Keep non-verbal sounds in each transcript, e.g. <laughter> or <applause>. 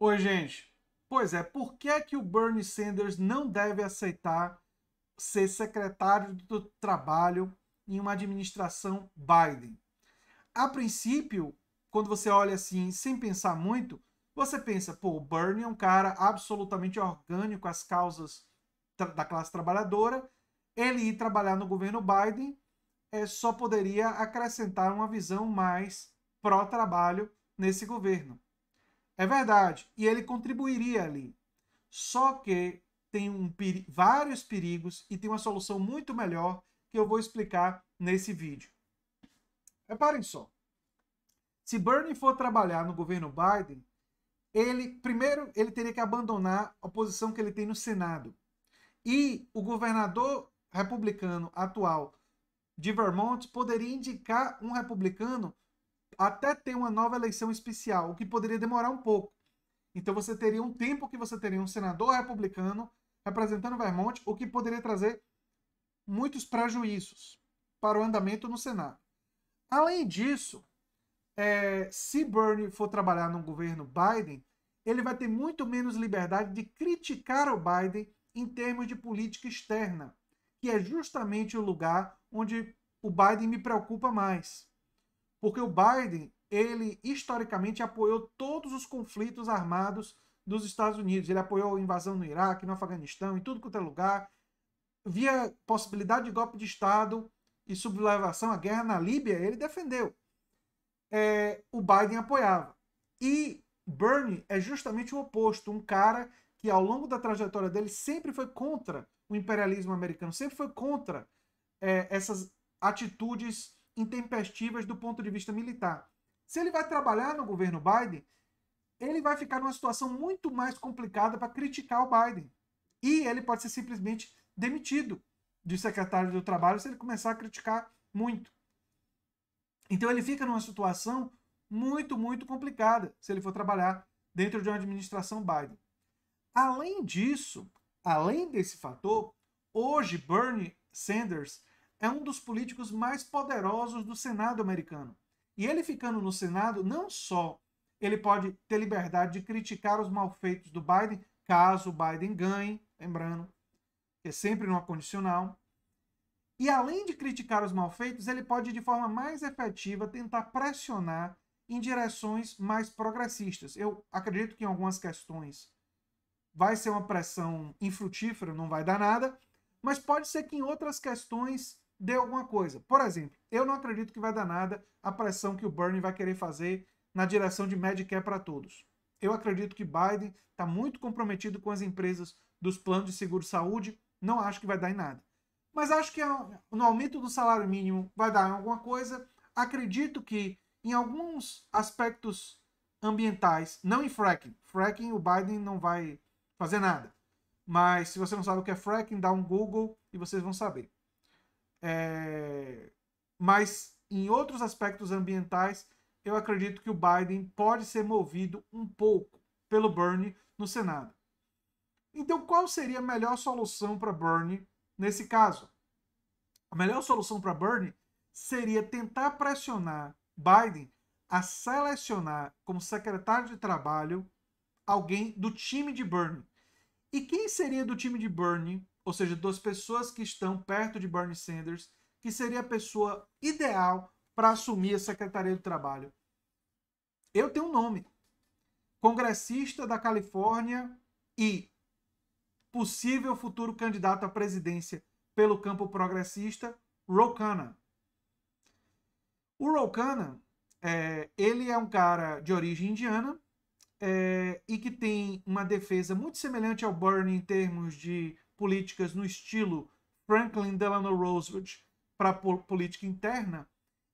Oi, gente. Pois é, por que é que o Bernie Sanders não deve aceitar ser secretário do trabalho em uma administração Biden? A princípio, quando você olha assim, sem pensar muito, você pensa, pô, o Bernie é um cara absolutamente orgânico às causas da classe trabalhadora, ele ir trabalhar no governo Biden é, só poderia acrescentar uma visão mais pró-trabalho nesse governo. É verdade. E ele contribuiria ali. Só que tem um peri vários perigos e tem uma solução muito melhor que eu vou explicar nesse vídeo. Reparem só. Se Bernie for trabalhar no governo Biden, ele primeiro ele teria que abandonar a posição que ele tem no Senado. E o governador republicano atual de Vermont poderia indicar um republicano até ter uma nova eleição especial, o que poderia demorar um pouco. Então você teria um tempo que você teria um senador republicano representando Vermont, o que poderia trazer muitos prejuízos para o andamento no Senado. Além disso, é, se Bernie for trabalhar no governo Biden, ele vai ter muito menos liberdade de criticar o Biden em termos de política externa, que é justamente o lugar onde o Biden me preocupa mais. Porque o Biden, ele historicamente apoiou todos os conflitos armados dos Estados Unidos. Ele apoiou a invasão no Iraque, no Afeganistão, em tudo quanto é lugar. Via possibilidade de golpe de Estado e sublevação à guerra na Líbia, ele defendeu. É, o Biden apoiava. E Bernie é justamente o oposto, um cara que ao longo da trajetória dele sempre foi contra o imperialismo americano, sempre foi contra é, essas atitudes intempestivas do ponto de vista militar. Se ele vai trabalhar no governo Biden, ele vai ficar numa situação muito mais complicada para criticar o Biden. E ele pode ser simplesmente demitido de secretário do trabalho se ele começar a criticar muito. Então ele fica numa situação muito, muito complicada se ele for trabalhar dentro de uma administração Biden. Além disso, além desse fator, hoje Bernie Sanders é um dos políticos mais poderosos do Senado americano. E ele ficando no Senado, não só ele pode ter liberdade de criticar os malfeitos do Biden, caso o Biden ganhe, lembrando, que é sempre uma condicional. E além de criticar os malfeitos, ele pode de forma mais efetiva tentar pressionar em direções mais progressistas. Eu acredito que em algumas questões vai ser uma pressão infrutífera, não vai dar nada, mas pode ser que em outras questões dê alguma coisa. Por exemplo, eu não acredito que vai dar nada a pressão que o Bernie vai querer fazer na direção de Medicare para todos. Eu acredito que Biden está muito comprometido com as empresas dos planos de seguro-saúde, não acho que vai dar em nada. Mas acho que é no aumento do salário mínimo vai dar em alguma coisa. Acredito que em alguns aspectos ambientais, não em fracking. Fracking o Biden não vai fazer nada. Mas se você não sabe o que é fracking, dá um Google e vocês vão saber. É... Mas em outros aspectos ambientais, eu acredito que o Biden pode ser movido um pouco pelo Bernie no Senado. Então, qual seria a melhor solução para Bernie nesse caso? A melhor solução para Bernie seria tentar pressionar Biden a selecionar como secretário de trabalho alguém do time de Bernie. E quem seria do time de Bernie ou seja, duas pessoas que estão perto de Bernie Sanders, que seria a pessoa ideal para assumir a Secretaria do Trabalho. Eu tenho um nome. Congressista da Califórnia e possível futuro candidato à presidência pelo campo progressista, Ro O Ro é, ele é um cara de origem indiana é, e que tem uma defesa muito semelhante ao Bernie em termos de políticas no estilo Franklin Delano Roosevelt para política interna.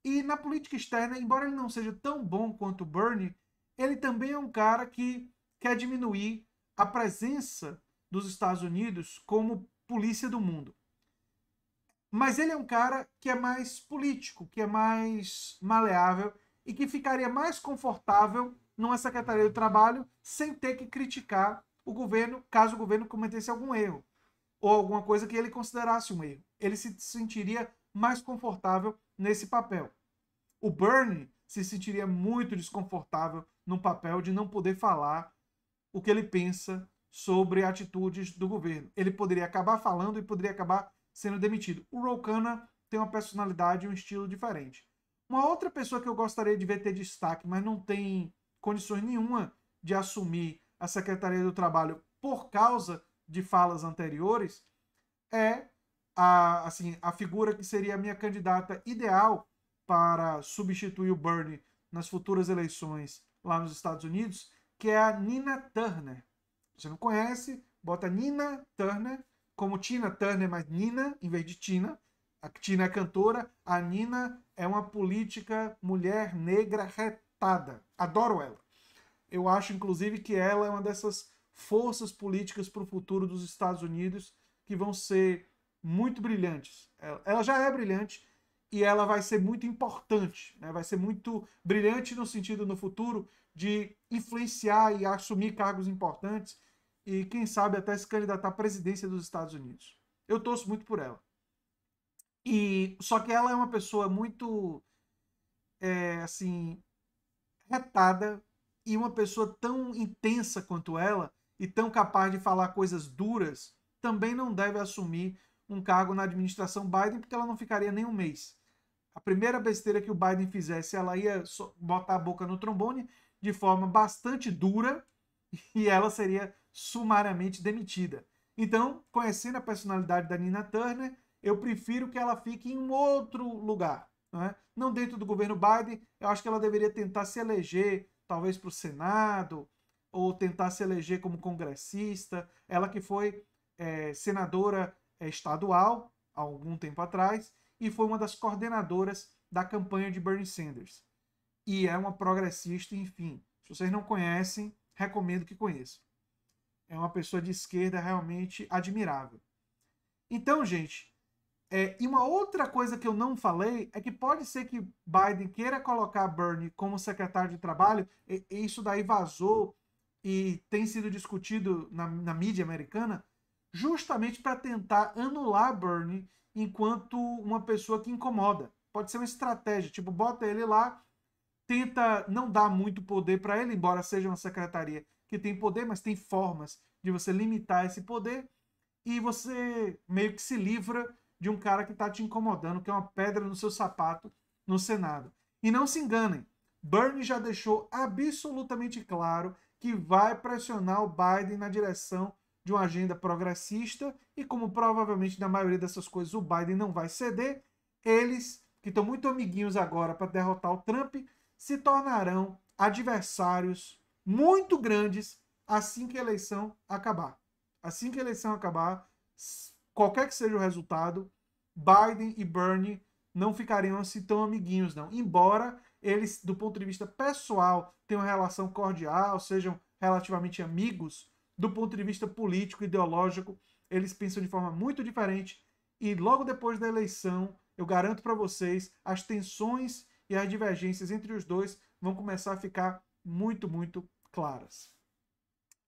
E na política externa, embora ele não seja tão bom quanto Bernie, ele também é um cara que quer diminuir a presença dos Estados Unidos como polícia do mundo. Mas ele é um cara que é mais político, que é mais maleável e que ficaria mais confortável numa Secretaria do Trabalho sem ter que criticar o governo caso o governo cometesse algum erro ou alguma coisa que ele considerasse um erro. Ele se sentiria mais confortável nesse papel. O Bernie se sentiria muito desconfortável no papel de não poder falar o que ele pensa sobre atitudes do governo. Ele poderia acabar falando e poderia acabar sendo demitido. O Rokana tem uma personalidade e um estilo diferente. Uma outra pessoa que eu gostaria de ver ter destaque, mas não tem condições nenhuma de assumir a Secretaria do Trabalho por causa de falas anteriores, é a, assim, a figura que seria a minha candidata ideal para substituir o Bernie nas futuras eleições lá nos Estados Unidos, que é a Nina Turner. Você não conhece? Bota Nina Turner, como Tina Turner, mas Nina em vez de Tina. A Tina é cantora, a Nina é uma política mulher negra retada. Adoro ela. Eu acho, inclusive, que ela é uma dessas forças políticas para o futuro dos Estados Unidos que vão ser muito brilhantes. Ela já é brilhante e ela vai ser muito importante, né? vai ser muito brilhante no sentido no futuro de influenciar e assumir cargos importantes e quem sabe até se candidatar à presidência dos Estados Unidos. Eu torço muito por ela. E só que ela é uma pessoa muito é, assim retada e uma pessoa tão intensa quanto ela e tão capaz de falar coisas duras, também não deve assumir um cargo na administração Biden, porque ela não ficaria nem um mês. A primeira besteira que o Biden fizesse, ela ia botar a boca no trombone de forma bastante dura <laughs> e ela seria sumariamente demitida. Então, conhecendo a personalidade da Nina Turner, eu prefiro que ela fique em um outro lugar. Não, é? não dentro do governo Biden, eu acho que ela deveria tentar se eleger, talvez para o Senado, ou tentar se eleger como congressista. Ela que foi é, senadora é, estadual há algum tempo atrás e foi uma das coordenadoras da campanha de Bernie Sanders. E é uma progressista, enfim. Se vocês não conhecem, recomendo que conheçam. É uma pessoa de esquerda realmente admirável. Então, gente, é, e uma outra coisa que eu não falei é que pode ser que Biden queira colocar Bernie como secretário de trabalho, e, e isso daí vazou e tem sido discutido na, na mídia americana justamente para tentar anular Bernie enquanto uma pessoa que incomoda. Pode ser uma estratégia, tipo, bota ele lá, tenta não dar muito poder para ele, embora seja uma secretaria que tem poder, mas tem formas de você limitar esse poder e você meio que se livra de um cara que está te incomodando, que é uma pedra no seu sapato no Senado. E não se enganem, Bernie já deixou absolutamente claro que vai pressionar o Biden na direção de uma agenda progressista e como provavelmente na maioria dessas coisas o Biden não vai ceder, eles que estão muito amiguinhos agora para derrotar o Trump se tornarão adversários muito grandes assim que a eleição acabar. Assim que a eleição acabar, qualquer que seja o resultado, Biden e Bernie não ficariam assim tão amiguinhos não, embora eles, do ponto de vista pessoal, têm uma relação cordial, sejam relativamente amigos, do ponto de vista político, ideológico, eles pensam de forma muito diferente. E logo depois da eleição, eu garanto para vocês, as tensões e as divergências entre os dois vão começar a ficar muito, muito claras.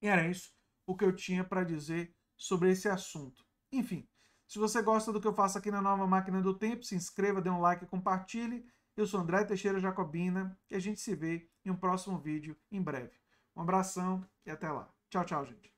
E era isso o que eu tinha para dizer sobre esse assunto. Enfim, se você gosta do que eu faço aqui na Nova Máquina do Tempo, se inscreva, dê um like e compartilhe. Eu sou André Teixeira Jacobina e a gente se vê em um próximo vídeo em breve. Um abração e até lá. Tchau, tchau, gente.